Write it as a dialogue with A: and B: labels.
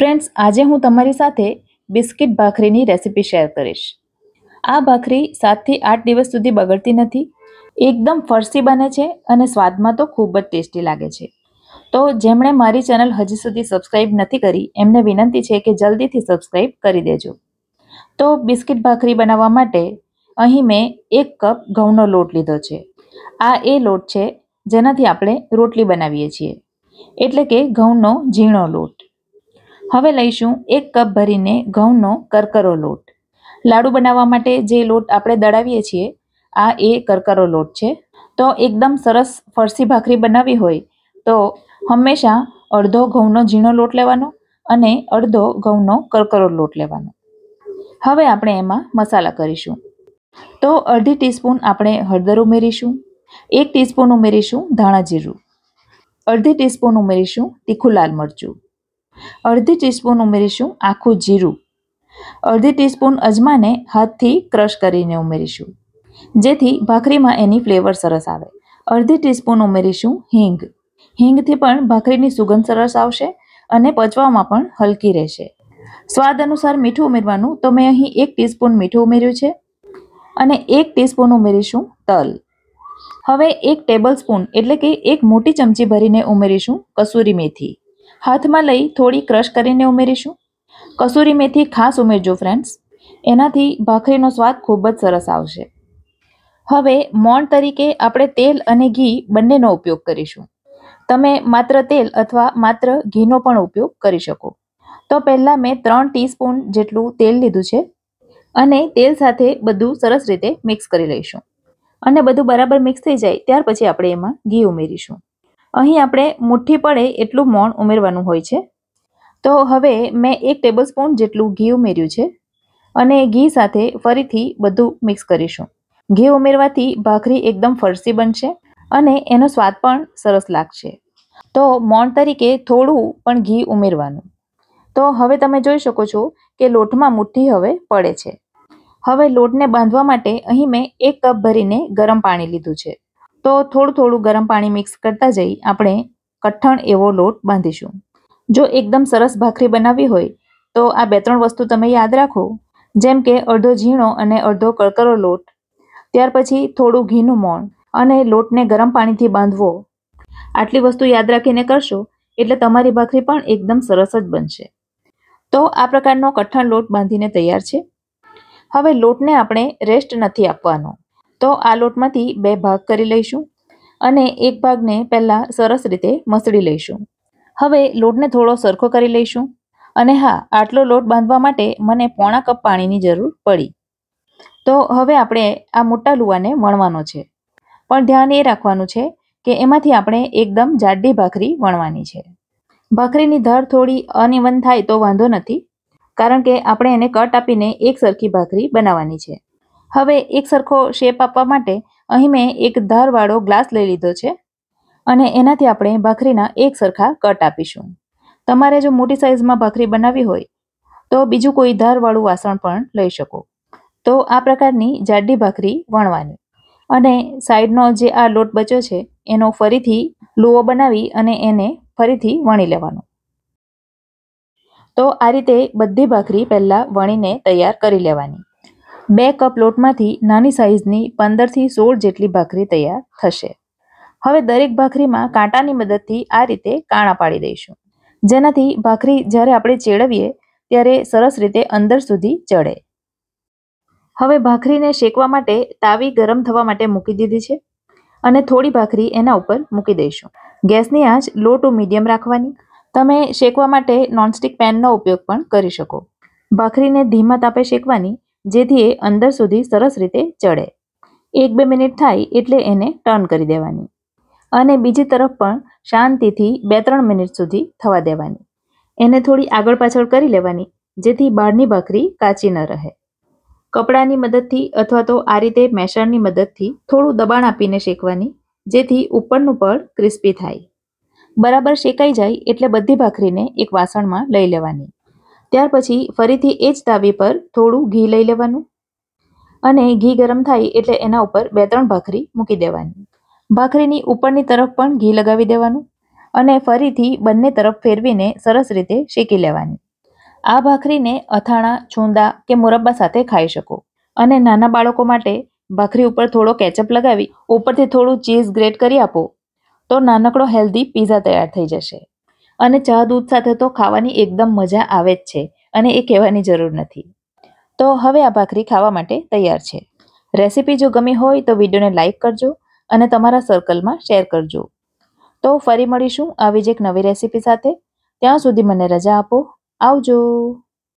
A: friends આજે હું તમારી સાથે બિસ્કિટ ભાખરીની રેસિપી શેર કરીશ આ ભાખરી સાતથી આઠ દિવસ સુધી બગડતી નથી એકદમ ફરસી બને છે અને સ્વાદમાં તો ખૂબ જ ટેસ્ટી લાગે છે તો જેમણે મારી ચેનલ હજી સુધી સબસ્ક્રાઈબ નથી કરી એમને વિનંતી છે કે જલ્દીથી સબસ્ક્રાઈબ કરી દેજો તો બિસ્કિટ ભાખરી બનાવવા માટે અહીં મેં એક કપ ઘઉંનો લોટ લીધો છે આ એ લોટ છે જેનાથી આપણે રોટલી બનાવીએ છીએ એટલે કે ઘઉંનો ઝીણો લોટ હવે લઈશું એક કપ ભરીને ઘઉંનો કરકરો લોટ લાડુ બનાવવા માટે જે લોટ આપણે દળાવીએ છીએ આ એ કરકરો લોટ છે તો એકદમ સરસ ફરસી ભાખરી બનાવવી હોય તો હંમેશા અડધો ઘઉંનો ઝીણો લોટ લેવાનો અને અડધો ઘઉંનો કરકરો લોટ લેવાનો હવે આપણે એમાં મસાલા કરીશું તો અડધી ટીસ્પૂન આપણે હળદર ઉમેરીશું એક ટીસ્પૂન ઉમેરીશું ધાણા જીરું અડધી ટીસ્પૂન ઉમેરીશું તીખું લાલ મરચું અડધી ટીસ્પૂન ઉમેરીશું આખું જીરું અડધી ટીસ્પૂન અજમાને હાથથી ક્રશ કરીને ઉમેરીશું જેથી ભાખરીમાં એની ફ્લેવર સરસ આવે અડધી ટીસ્પૂન ઉમેરીશું હિંગ હિંગથી પણ ભાખરીની સુગંધ સરસ આવશે અને પચવામાં પણ હલકી રહેશે સ્વાદ અનુસાર મીઠું ઉમેરવાનું તો મેં અહીં એક ટીસ્પૂન મીઠું ઉમેર્યું છે અને એક ટીસ્પૂન ઉમેરીશું તલ હવે એક ટેબલ સ્પૂન એટલે કે એક મોટી ચમચી ભરીને ઉમેરીશું કસૂરી મેથી હાથમાં લઈ થોડી ક્રશ કરીને ઉમેરીશું કસૂરી મેથી ખાસ ઉમેરજો ફ્રેન્ડ્સ એનાથી ભાખરીનો સ્વાદ ખૂબ જ સરસ આવશે હવે મોણ તરીકે આપણે તેલ અને ઘી બંનેનો ઉપયોગ કરીશું તમે માત્ર તેલ અથવા માત્ર ઘીનો પણ ઉપયોગ કરી શકો તો પહેલાં મેં ત્રણ ટીસ્પૂન જેટલું તેલ લીધું છે અને તેલ સાથે બધું સરસ રીતે મિક્સ કરી લઈશું અને બધું બરાબર મિક્સ થઈ જાય ત્યાર પછી આપણે એમાં ઘી ઉમેરીશું અહીં આપણે મુઠ્ઠી પડે એટલું મોણ ઉમેરવાનું હોય છે તો હવે મેં એક ટેબલસ્પૂન જેટલું ઘી ઉમેર્યું છે અને ઘી સાથે ફરીથી બધું મિક્સ કરીશું ઘી ઉમેરવાથી ભાખરી એકદમ ફરસી બનશે અને એનો સ્વાદ પણ સરસ લાગશે તો મોણ તરીકે થોડું પણ ઘી ઉમેરવાનું તો હવે તમે જોઈ શકો છો કે લોટમાં મુઠ્ઠી હવે પડે છે હવે લોટને બાંધવા માટે અહીં મેં એક કપ ભરીને ગરમ પાણી લીધું છે તો થોડું થોડું ગરમ પાણી મિક્સ કરતા જઈ આપણે કઠણ એવો લોટ બાંધીશું જો એકદમ સરસ ભાખરી બનાવવી હોય તો આ બે ત્રણ વસ્તુ તમે યાદ રાખો જેમ કે અડધો ઝીણો અને અડધો કરકરો લોટ ત્યાર પછી થોડું ઘીનું મોણ અને લોટને ગરમ પાણીથી બાંધવો આટલી વસ્તુ યાદ રાખીને કરશો એટલે તમારી ભાખરી પણ એકદમ સરસ જ બનશે તો આ પ્રકારનો કઠણ લોટ બાંધીને તૈયાર છે હવે લોટને આપણે રેસ્ટ નથી આપવાનો તો આ લોટમાંથી બે ભાગ કરી લઈશું અને એક ભાગને પહેલાં સરસ રીતે મસળી લઈશું હવે લોટને થોડો સરખો કરી લઈશું અને હા આટલો લોટ બાંધવા માટે મને પોણા કપ પાણીની જરૂર પડી તો હવે આપણે આ મોટા લુવાને વણવાનો છે પણ ધ્યાન એ રાખવાનું છે કે એમાંથી આપણે એકદમ જાડી ભાખરી વણવાની છે ભાખરીની ધર થોડી અનઇવન થાય તો વાંધો નથી કારણ કે આપણે એને કટ આપીને એક સરખી ભાખરી બનાવવાની છે હવે એક સરખો શેપ આપવા માટે અહીં મેં એક ધારવાળો ગ્લાસ લઈ લીધો છે અને એનાથી આપણે ભાખરીના એક સરખા કટ આપીશું તમારે જો મોટી સાઇઝમાં ભાખરી બનાવી હોય તો બીજું કોઈ ધારવાળું વાસણ પણ લઈ શકો તો આ પ્રકારની જાડી ભાખરી વણવાની અને સાઈડનો જે આ લોટ બચ્યો છે એનો ફરીથી લુઓ બનાવી અને એને ફરીથી વણી લેવાનો તો આ રીતે બધી ભાખરી પહેલાં વણીને તૈયાર કરી લેવાની બે કપ લોટમાંથી નાની સાઇઝની પંદરથી સોળ જેટલી ભાખરી તૈયાર થશે હવે દરેક ભાખરીમાં કાંટાની મદદથી આ રીતે કાણા પાડી દઈશું જેનાથી ભાખરી જ્યારે આપણે ચેડવીએ ત્યારે સરસ રીતે અંદર સુધી ચડે હવે ભાખરીને શેકવા માટે તાવી ગરમ થવા માટે મૂકી દીધી છે અને થોડી ભાખરી એના ઉપર મૂકી દઈશું ગેસની આંચ લો ટુ મીડિયમ રાખવાની તમે શેકવા માટે નોનસ્ટિક પેનનો ઉપયોગ પણ કરી શકો ભાખરીને ધીમા તાપે શેકવાની જેથી એ અંદર સુધી સરસ રીતે ચડે એક બે મિનિટ થાય એટલે એને ટર્ન કરી દેવાની અને બીજી તરફ પણ શાંતિથી બે ત્રણ મિનિટ સુધી થવા દેવાની એને થોડી આગળ પાછળ કરી લેવાની જેથી બહારની ભાખરી કાચી ન રહે કપડાની મદદથી અથવા તો આ રીતે મેસણની મદદથી થોડું દબાણ આપીને શેકવાની જેથી ઉપરનું પડ ક્રિસ્પી થાય બરાબર શેકાઈ જાય એટલે બધી ભાખરીને એક વાસણમાં લઈ લેવાની ત્યાર પછી ફરીથી એ જ તાવી પર થોડું ઘી લઈ લેવાનું અને ઘી ગરમ થાય એટલે એના ઉપર બે ત્રણ ભાખરી મૂકી દેવાની ભાખરીની ઉપરની તરફ પણ ઘી લગાવી દેવાનું અને ફરીથી બંને તરફ ફેરવીને સરસ રીતે શેકી લેવાની આ ભાખરીને અથાણા છૂંદા કે મુરબ્બા સાથે ખાઈ શકો અને નાના બાળકો માટે ભાખરી ઉપર થોડો કેચઅપ લગાવી ઉપરથી થોડું ચીઝ ગ્રેટ કરી આપો તો નાનકડો હેલ્ધી પીઝા તૈયાર થઈ જશે અને ચા દૂધ સાથે તો ખાવાની એકદમ મજા આવે જ છે અને એ કહેવાની જરૂર નથી તો હવે આ ભાખરી ખાવા માટે તૈયાર છે રેસીપી જો ગમી હોય તો વિડીયોને લાઇક કરજો અને તમારા સર્કલમાં શેર કરજો તો ફરી મળીશું આવી જ એક નવી રેસીપી સાથે ત્યાં સુધી મને રજા આપો આવજો